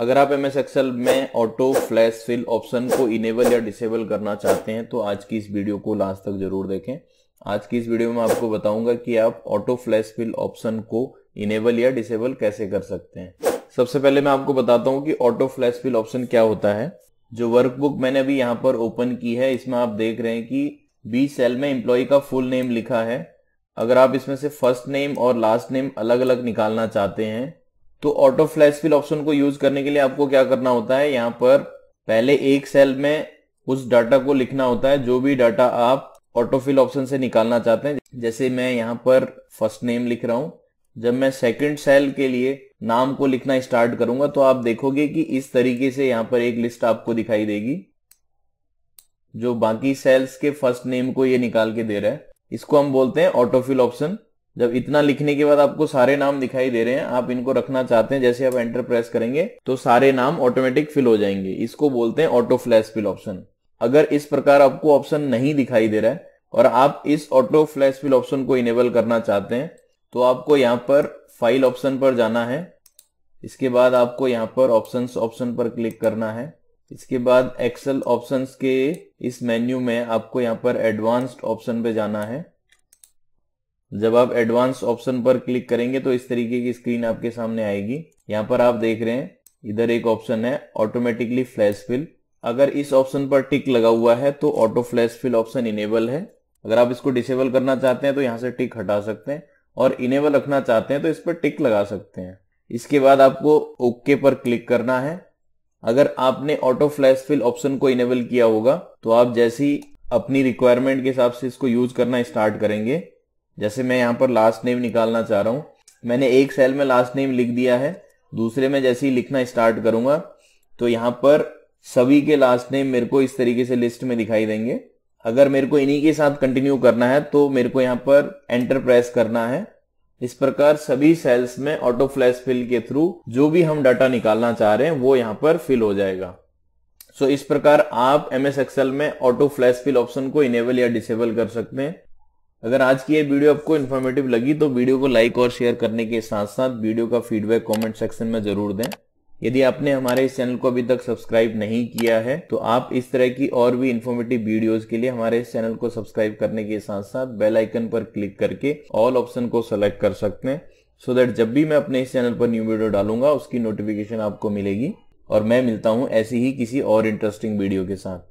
अगर आप M S Excel में ऑटो फ्लैश फिल ऑप्शन को इनेबल या डिसेबल करना चाहते हैं तो आज की इस वीडियो को लास्ट तक जरूर देखें आज की इस वीडियो में आपको बताऊंगा कि आप ऑटो फ्लैश फिल ऑप्शन को इनेबल या डिसेबल कैसे कर सकते हैं सबसे पहले मैं आपको बताता हूँ कि ऑटो फ्लैश फिल ऑप्शन क्या होता है जो वर्कबुक मैंने अभी यहाँ पर ओपन की है इसमें आप देख रहे हैं कि बी सेल में एम्प्लॉय का फुल नेम लिखा है अगर आप इसमें से फर्स्ट नेम और लास्ट नेम अलग अलग निकालना चाहते हैं तो ऑटो फ्लैश फिल ऑप्शन को यूज करने के लिए आपको क्या करना होता है यहाँ पर पहले एक सेल में उस डाटा को लिखना होता है जो भी डाटा आप ऑटोफिल ऑप्शन से निकालना चाहते हैं जैसे मैं यहाँ पर फर्स्ट नेम लिख रहा हूं जब मैं सेकंड सेल के लिए नाम को लिखना स्टार्ट करूंगा तो आप देखोगे कि इस तरीके से यहाँ पर एक लिस्ट आपको दिखाई देगी जो बाकी सेल्स के फर्स्ट नेम को ये निकाल के दे रहा है इसको हम बोलते हैं ऑटोफिल ऑप्शन जब इतना लिखने के बाद आपको सारे नाम दिखाई दे रहे हैं आप इनको रखना चाहते हैं जैसे आप एंटर प्रेस करेंगे तो सारे नाम ऑटोमेटिक फिल हो जाएंगे इसको बोलते हैं ऑटो फ्लैश फिल ऑप्शन अगर इस प्रकार आपको ऑप्शन नहीं दिखाई दे रहा है और आप इस ऑटो फ्लैश फिल ऑप्शन को इनेबल करना चाहते हैं तो आपको यहाँ पर फाइल ऑप्शन पर जाना है इसके बाद आपको यहाँ पर ऑप्शन ऑप्शन पर क्लिक करना है इसके बाद एक्सेल ऑप्शंस के इस मेन्यू में आपको यहाँ पर एडवांस्ड ऑप्शन पे जाना है जब आप एडवांस ऑप्शन पर क्लिक करेंगे तो इस तरीके की स्क्रीन आपके सामने आएगी यहाँ पर आप देख रहे हैं इधर एक ऑप्शन है ऑटोमेटिकली फ्लैश फिल अगर इस ऑप्शन पर टिक लगा हुआ है तो auto flash fill option enable है अगर आप इसको डिसेबल करना चाहते हैं तो यहाँ से टिक हटा सकते हैं और इनेबल रखना चाहते हैं तो इस पर टिक लगा सकते हैं इसके बाद आपको ओके पर क्लिक करना है अगर आपने ऑटो फ्लैश फिल ऑप्शन को इनेबल किया होगा तो आप जैसी अपनी रिक्वायरमेंट के हिसाब से इसको यूज करना स्टार्ट करेंगे जैसे मैं यहाँ पर लास्ट नेम निकालना चाह रहा हूँ मैंने एक सेल में लास्ट नेम लिख दिया है दूसरे में जैसे ही लिखना स्टार्ट करूंगा तो यहाँ पर सभी के लास्ट नेम मेरे को इस तरीके से लिस्ट में दिखाई देंगे अगर मेरे को इन्हीं के साथ कंटिन्यू करना है तो मेरे को यहाँ पर एंटर प्रेस करना है इस प्रकार सभी सेल्स में ऑटो फ्लैश फिल के थ्रू जो भी हम डाटा निकालना चाह रहे हैं वो यहाँ पर फिल हो जाएगा सो so, इस प्रकार आप एम एस एक्सेल में ऑटो फ्लैश फिल ऑप्शन को इनेबल या डिसेबल कर सकते हैं अगर आज की ये वीडियो आपको इन्फॉर्मेटिव लगी तो वीडियो को लाइक और शेयर करने के साथ साथ वीडियो का फीडबैक कमेंट सेक्शन में जरूर दें यदि आपने हमारे इस चैनल को अभी तक सब्सक्राइब नहीं किया है तो आप इस तरह की और भी इन्फॉर्मेटिव वीडियोस के लिए हमारे इस चैनल को सब्सक्राइब करने के साथ साथ बेल आइकन पर क्लिक करके ऑल ऑप्शन को सेलेक्ट कर सकते हैं सो देट जब भी मैं अपने इस चैनल पर न्यू वीडियो डालूंगा उसकी नोटिफिकेशन आपको मिलेगी और मैं मिलता हूँ ऐसी ही किसी और इंटरेस्टिंग वीडियो के साथ